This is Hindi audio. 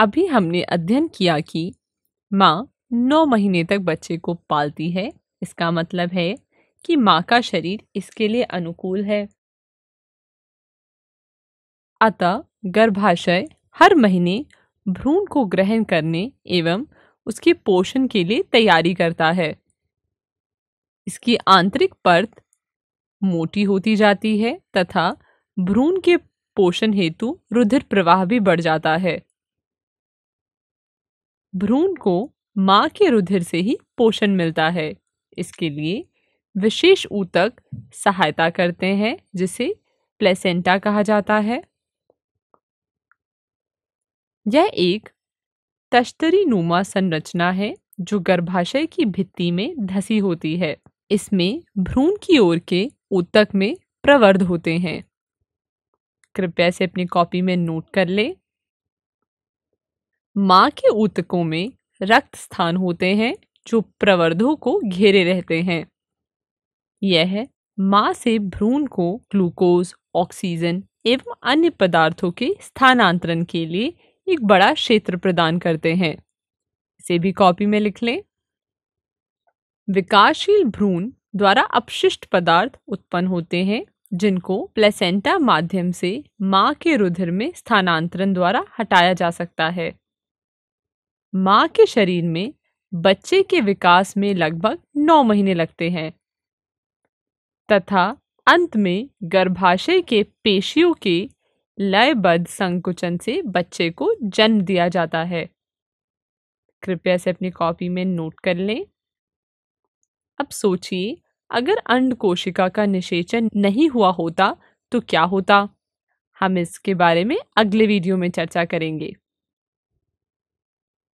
अभी हमने अध्ययन किया कि माँ नौ महीने तक बच्चे को पालती है इसका मतलब है कि माँ का शरीर इसके लिए अनुकूल है अतः गर्भाशय हर महीने भ्रूण को ग्रहण करने एवं उसके पोषण के लिए तैयारी करता है इसकी आंतरिक परत मोटी होती जाती है तथा भ्रूण के पोषण हेतु रुधिर प्रवाह भी बढ़ जाता है भ्रूण को माँ के रुधिर से ही पोषण मिलता है इसके लिए विशेष ऊतक सहायता करते हैं जिसे प्लेसेंटा कहा जाता है यह एक तश्तरी नुमा संरचना है जो गर्भाशय की भित्ति में धसी होती है इसमें भ्रूण की ओर के ऊतक में प्रवर्ध होते हैं कृपया से अपनी कॉपी में नोट कर लें माँ के ऊतकों में रक्त स्थान होते हैं जो प्रवर्धों को घेरे रहते हैं यह माँ से भ्रूण को ग्लूकोज ऑक्सीजन एवं अन्य पदार्थों के स्थानांतरण के लिए एक बड़ा क्षेत्र प्रदान करते हैं इसे भी कॉपी में लिख लें विकासशील भ्रूण द्वारा अपशिष्ट पदार्थ उत्पन्न होते हैं जिनको प्लेसेंटा माध्यम से माँ के रुधिर में स्थानांतरण द्वारा हटाया जा सकता है माँ के शरीर में बच्चे के विकास में लगभग नौ महीने लगते हैं तथा अंत में गर्भाशय के पेशियों के लयबद्ध संकुचन से बच्चे को जन्म दिया जाता है कृपया से अपनी कॉपी में नोट कर लें अब सोचिए अगर अंड कोशिका का निषेचन नहीं हुआ होता तो क्या होता हम इसके बारे में अगले वीडियो में चर्चा करेंगे